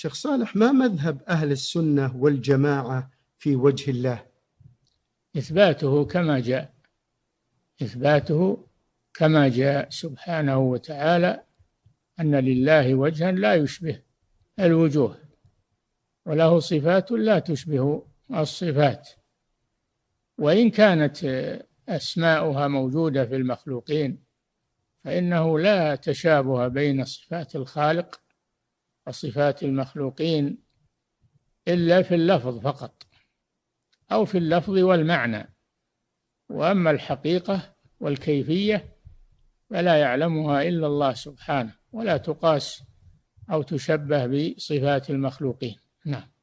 شيخ صالح ما مذهب أهل السنة والجماعة في وجه الله إثباته كما جاء إثباته كما جاء سبحانه وتعالى أن لله وجها لا يشبه الوجوه وله صفات لا تشبه الصفات وإن كانت أسماؤها موجودة في المخلوقين فإنه لا تشابه بين صفات الخالق وصفات المخلوقين إلا في اللفظ فقط أو في اللفظ والمعنى وأما الحقيقة والكيفية فلا يعلمها إلا الله سبحانه ولا تقاس أو تشبه بصفات المخلوقين نعم